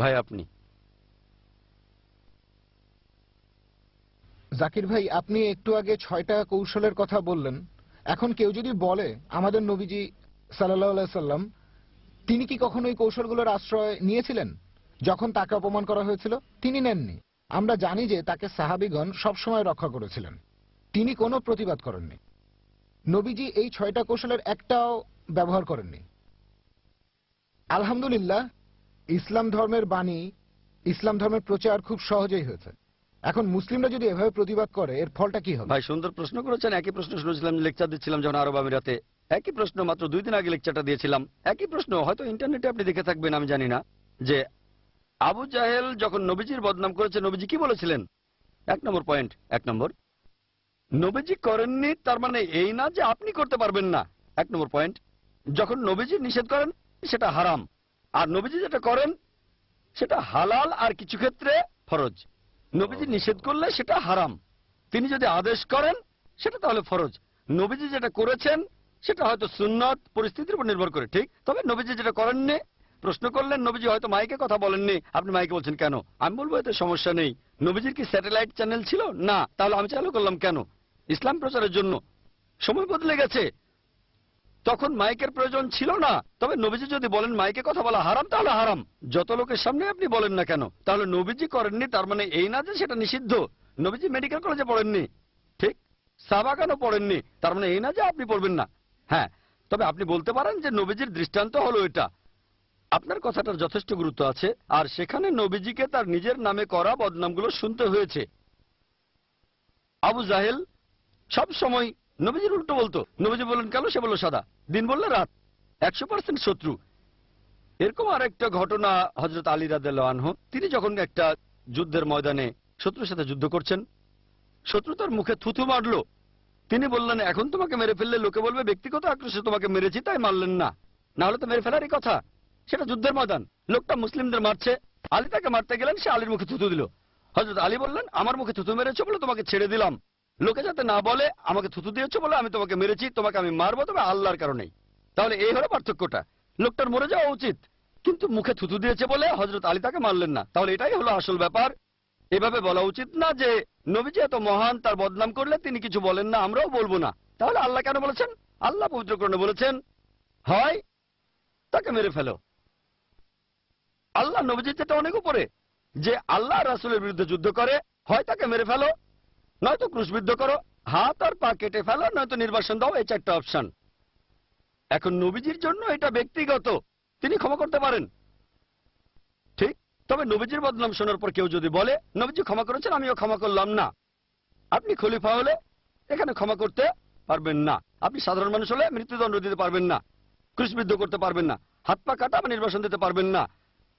ভাই আপনি জাকির ভাই আপনি একটু আগে ছয়টা কৌশলের কথা বললেন এখন কেউ যদি বলে আমাদের নবীজি সাল্লাম তিনি কি কখনো এই কৌশলগুলোর আশ্রয় নিয়েছিলেন যখন তাকে অপমান করা হয়েছিল তিনি নেননি আমরা জানি যে তাকে সাহাবিগণ সবসময় রক্ষা করেছিলেন তিনি কোনো প্রতিবাদ করেননি নবীজি এই ছয়টা কৌশলের একটাও ব্যবহার করেননি আলহামদুলিল্লাহ ইসলাম ধর্মের বাণী ইসলাম ধর্মের প্রচার খুব সহজেই হয়েছে এখন মুসলিমরা যদি এভাবে প্রতিবাদ করে এর ফলটা কি হবে ভাই সুন্দর প্রশ্ন করেছেন একই প্রশ্ন শুনেছিলাম লেকচার দিচ্ছিলাম যখন আরব আমিরাতে একই প্রশ্ন মাত্র দুই দিন আগে লেকচারটা দিয়েছিলাম একই প্রশ্ন হয়তো ইন্টারনেটে আপনি দেখে থাকবেন আমি জানি না যে আবু জাহেল যখন নবীজির বদনাম করেছে নবীজি কি বলেছিলেন এক নম্বর পয়েন্ট এক নম্বর নবীজি করেননি তার মানে এই না যে আপনি করতে পারবেন না এক নম্বর পয়েন্ট যখন নবীজি নিষেধ করেন সেটা হারাম আর নবীজি যেটা করেন সেটা হালাল আর কিছু ক্ষেত্রে ফরজ নবীজি নিষেধ করলে সেটা হারাম তিনি যদি আদেশ করেন সেটা তাহলে ফরজ নবীজি যেটা করেছেন সেটা হয়তো সুন্নত পরিস্থিতির উপর নির্ভর করে ঠিক তবে নবীজি যেটা করেননি প্রশ্ন করলেন নবীজি হয়তো মাইকে কথা বলেননি আপনি মাইকে বলছেন কেন আমি বলবো এতে সমস্যা নেই নবীজির কি স্যাটেলাইট চ্যানেল ছিল না তাহলে আমি চালু করলাম কেন ইসলাম প্রচারের জন্য সময় বদলে গেছে তখন মাইকের প্রয়োজন ছিল না তবে নবীজি যদি বলেন মাইকে কথা বলা হারাম তাহলে হারাম যত লোকের সামনে আপনি বলেন না কেন তাহলে নবীজি করেননি তার মানে এই না যে সেটা নিষিদ্ধ নবীজি মেডিকেল কলেজে পড়েননি ঠিক সাবাগানও পড়েননি তার মানে এই না যে আপনি পড়বেন না হ্যাঁ তবে আপনি বলতে পারেন যে নবীজির দৃষ্টান্ত হলো এটা আপনার কথাটার যথেষ্ট গুরুত্ব আছে আর সেখানে নবীজিকে তার নিজের নামে করা বদনামগুলো শুনতে হয়েছে আবু জাহেল সব সময় নবীজির উল্টো বলতো নবীজি বললেন কালো সে বললো সাদা দিন বললে রাত একশো পার্সেন্ট শত্রু এরকম আর একটা ঘটনা হজরত আলী রাদহ তিনি যখন একটা যুদ্ধের ময়দানে শত্রুর সাথে যুদ্ধ করছেন শত্রু তার মুখে থুথু মারলো তিনি বললেন এখন তোমাকে মেরে ফেললে লোকে বলবে ব্যক্তিগত আক্রোশে তোমাকে মেরেছি তাই মারলেন না না হলে তো মেরে ফেলারই কথা সেটা যুদ্ধের ময়দান লোকটা মুসলিমদের মারছে আলী তাকে মারতে গেলেন সে আলীর মুখে থুতু দিল হজরত আলী বললেন আমার মুখে থুতু মেরেছে বলে তোমাকে ছেড়ে দিলাম লোকে যাতে না বলে আমাকে থুতু দিয়েছো বলে আমি তোমাকে মেরেছি তোমাকে আমি মারবো তবে আল্লাহর কারণেই তাহলে এই হলো পার্থক্যটা লোকটার মরে যাওয়া উচিত কিন্তু মুখে থুতু দিয়েছে বলে হজরত আলী তাকে মারলেন না তাহলে এটাই হলো আসল ব্যাপার এভাবে বলা উচিত না যে নবীজি এত মহান তার বদনাম করলে তিনি কিছু বলেন না আমরাও বলবো না তাহলে আল্লাহ কেন বলেছেন আল্লাহ পবিত্রকরণে বলেছেন হয় তাকে মেরে ফেলো আল্লাহ নবীজির যেটা অনেক উপরে যে আল্লাহ রাসুলের বিরুদ্ধে যুদ্ধ করে হয় তাকে মেরে ফেলো নয়তো ক্রুশবিদ্ধ করো হাত আর পা কেটে ফেলো নয়তো নির্বাসন দাও এই চারটা অপশন এখন নবীজির জন্য এটা ব্যক্তিগত তিনি ক্ষমা করতে পারেন ঠিক তবে নবীজির বদনাম শোনার পর কেউ যদি বলে নবীজি ক্ষমা করেছেন আমিও ক্ষমা করলাম না আপনি খলিফা হলে এখানে ক্ষমা করতে পারবেন না আপনি সাধারণ মানুষ হলে মৃত্যুদণ্ড দিতে পারবেন না ক্রুশবিদ্ধ করতে পারবেন না হাত পা কাটা বা নির্বাসন দিতে পারবেন না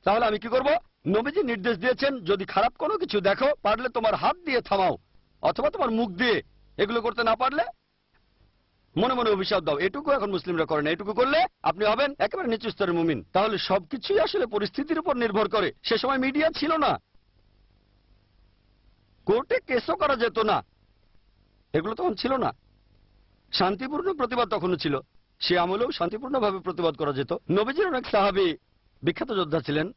তাহলে আমি কি করব নবীজি নির্দেশ দিয়েছেন যদি খারাপ কোনো কিছু দেখো পারলে তোমার হাত দিয়ে থামাও অথবা তোমার মুখ দিয়ে এগুলো করতে না পারলে মনে মনে অভিশাপ দাও এটুকু এখন মুসলিমরা করে না এটুকু করলে আপনি হবেন একেবারে নিচু স্তরের মুমিন তাহলে সবকিছুই আসলে পরিস্থিতির উপর নির্ভর করে সে সময় মিডিয়া ছিল না কোর্টে কেসও করা যেত না এগুলো তখন ছিল না শান্তিপূর্ণ প্রতিবাদ তখনও ছিল সে আমলেও শান্তিপূর্ণভাবে প্রতিবাদ করা যেত নবীজির অনেক সাহাবি বিখ্যাত যোদ্ধা ছিলেন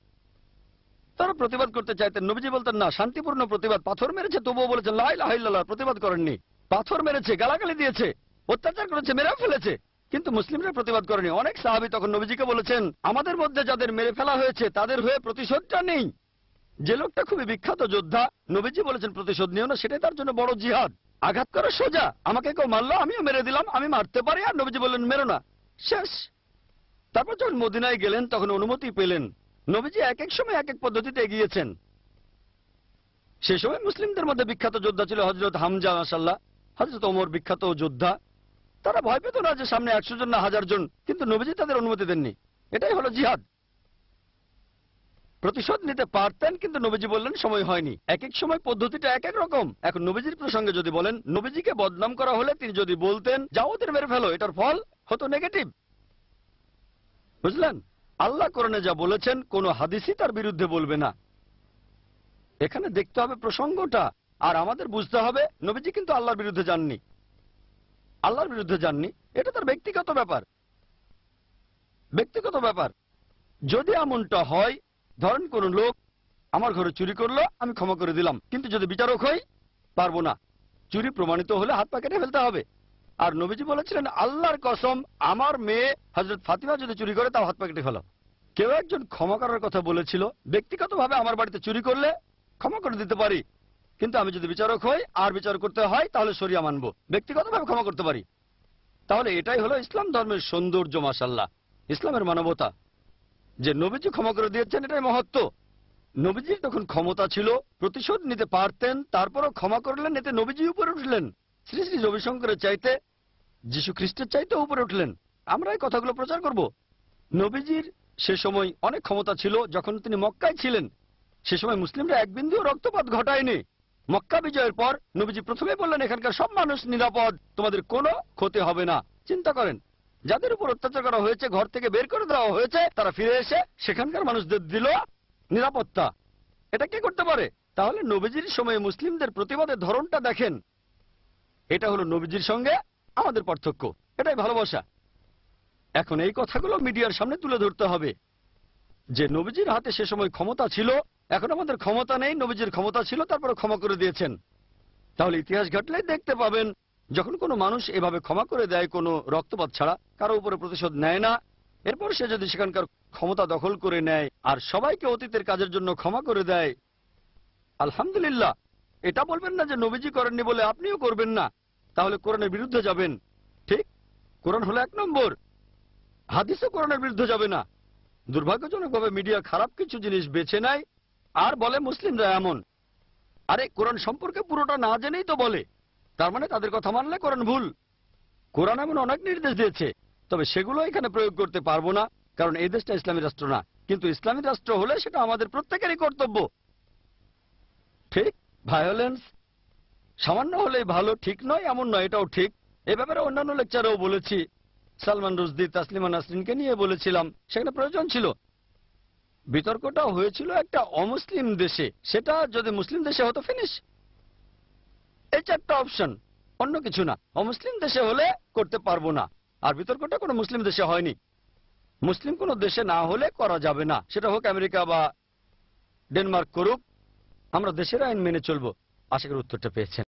তারা প্রতিবাদ করতে চাইতেন নবীজি বলতেন না শান্তিপূর্ণ প্রতিবাদ পাথর মেরেছে তবুও বলেছেন লাইল্লাহ প্রতিবাদ করেননি পাথর মেরেছে গালাগালি দিয়েছে অত্যাচার করেছে মেরে ফেলেছে কিন্তু মুসলিমরা প্রতিবাদ করেনি অনেক সাহাবি তখন নবীজিকে বলেছেন আমাদের মধ্যে যাদের মেরে ফেলা হয়েছে তাদের হয়ে প্রতিশোধটা নেই যে লোকটা খুবই বিখ্যাত যোদ্ধা নবীজি বলেছেন প্রতিশোধ নিও না সেটাই তার জন্য বড় জিহাদ আঘাত করে সোজা আমাকে কেউ মারলো আমিও মেরে দিলাম আমি মারতে পারি আর নবীজি বললেন মেরো না শেষ তারপর যখন মদিনায় গেলেন তখন অনুমতি পেলেন নবীজি এক এক সময় এক এক পদ্ধতিতে এগিয়েছেন সে সময় মুসলিমদের মধ্যে বিখ্যাত যোদ্ধা ছিল হজরত হামজা মাসাল্লাহ হজরত ওমর বিখ্যাত যোদ্ধা তারা ভয় পেত না যে সামনে একশো জন না হাজার জন কিন্তু নবীজি তাদের অনুমতি দেননি এটাই হলো জিহাদ প্রতিশোধ নিতে পারতেন কিন্তু নবীজি বললেন সময় হয়নি এক এক সময় পদ্ধতিটা এক এক রকম এখন নবীজির প্রসঙ্গে যদি বলেন নবীজিকে বদনাম করা হলে তিনি যদি বলতেন যাও ওদের মেরে ফেলো এটার ফল হতো নেগেটিভ বুঝলেন আল্লাহ করণে যা বলেছেন কোনো হাদিসই তার বিরুদ্ধে বলবে না এখানে দেখতে হবে প্রসঙ্গটা আর আমাদের বুঝতে হবে নবীজি কিন্তু আল্লাহর বিরুদ্ধে যাননি আল্লাহর বিরুদ্ধে যাননি এটা তার ব্যক্তিগত ব্যাপার ব্যক্তিগত ব্যাপার যদি এমনটা হয় ধরেন কোন লোক আমার ঘরে চুরি করলো আমি ক্ষমা করে দিলাম কিন্তু যদি বিচারক হই পারবো না চুরি প্রমাণিত হলে হাত পা কেটে ফেলতে হবে আর নবীজি বলেছিলেন আল্লাহর কসম আমার মেয়ে হজরত ফাতিমা যদি চুরি করে তাও হাত পাকেটে ফেলাম কেউ একজন ক্ষমা করার কথা বলেছিল ব্যক্তিগতভাবে আমার বাড়িতে চুরি করলে ক্ষমা করে দিতে পারি কিন্তু আমি যদি বিচারক হই আর বিচার করতে হয় তাহলে সরিয়া মানব ব্যক্তিগতভাবে ক্ষমা করতে পারি তাহলে এটাই হলো ইসলাম ধর্মের সৌন্দর্য মাসাল্লাহ ইসলামের মানবতা যে নবীজি ক্ষমা করে দিয়েছেন এটাই মহত্ব নবীজির তখন ক্ষমতা ছিল প্রতিশোধ নিতে পারতেন তারপরও ক্ষমা করলেন এতে নবীজি উপরে উঠলেন শ্রী শ্রী রবিশঙ্করের চাইতে যিশু খ্রিস্টের চাইতে উপরে উঠলেন আমরা এই কথাগুলো প্রচার করব নবীজির সে সময় অনেক ক্ষমতা ছিল যখন তিনি মক্কায় ছিলেন সে সময় মুসলিমরা এক বিন্দুও রক্তপাত ঘটায়নি মক্কা বিজয়ের পর নবীজি প্রথমে বললেন এখানকার সব মানুষ নিরাপদ তোমাদের কোনো ক্ষতি হবে না চিন্তা করেন যাদের উপর অত্যাচার করা হয়েছে ঘর থেকে বের করে দেওয়া হয়েছে তারা ফিরে এসে সেখানকার মানুষদের দিল নিরাপত্তা এটা কে করতে পারে তাহলে নবীজির সময়ে মুসলিমদের প্রতিবাদের ধরনটা দেখেন এটা হলো নবীজির সঙ্গে আমাদের পার্থক্য এটাই ভালোবাসা এখন এই কথাগুলো মিডিয়ার সামনে তুলে ধরতে হবে যে নবীজির হাতে সে সময় ক্ষমতা ছিল এখন আমাদের ক্ষমতা নেই নবীজির ক্ষমতা ছিল তারপরে ক্ষমা করে দিয়েছেন তাহলে ইতিহাস ঘাটলে দেখতে পাবেন যখন কোনো মানুষ এভাবে ক্ষমা করে দেয় কোনো রক্তপাত ছাড়া কারো উপরে প্রতিশোধ নেয় না এরপর সে যদি সেখানকার ক্ষমতা দখল করে নেয় আর সবাইকে অতীতের কাজের জন্য ক্ষমা করে দেয় আলহামদুলিল্লাহ এটা বলবেন না যে নবীজি করেননি বলে আপনিও করবেন না তাহলে কোরআনের বিরুদ্ধে যাবেন ঠিক কোরআন হলো এক নম্বর হাদিসও কোরআনের বিরুদ্ধে যাবে না দুর্ভাগ্যজনকভাবে মিডিয়া খারাপ কিছু জিনিস বেছে নেয় আর বলে মুসলিমরা এমন আরে কোরআন সম্পর্কে পুরোটা না জেনেই তো বলে তার মানে তাদের কথা মানলে কোরআন ভুল কোরআন এমন অনেক নির্দেশ দিয়েছে তবে সেগুলো এখানে প্রয়োগ করতে পারবো না কারণ এই দেশটা ইসলামী রাষ্ট্র না কিন্তু ইসলামী রাষ্ট্র হলে সেটা আমাদের প্রত্যেকেরই কর্তব্য ঠিক ভায়োলেন্স সামান্য হলেই ভালো ঠিক নয় এমন নয় এটাও ঠিক এ ব্যাপারে অন্যান্য লেকচারেও বলেছি সালমান রুজদি তাসলিমা নাসরিনকে নিয়ে বলেছিলাম সেখানে প্রয়োজন ছিল বিতর্কটা হয়েছিল একটা অমুসলিম দেশে সেটা যদি মুসলিম দেশে হতো ফিনিশ এই চারটা অপশন অন্য কিছু না অমুসলিম দেশে হলে করতে পারবো না আর বিতর্কটা কোনো মুসলিম দেশে হয়নি মুসলিম কোনো দেশে না হলে করা যাবে না সেটা হোক আমেরিকা বা ডেনমার্ক করুক আমরা দেশের আইন মেনে চলবো আশা করি উত্তরটা পেয়েছেন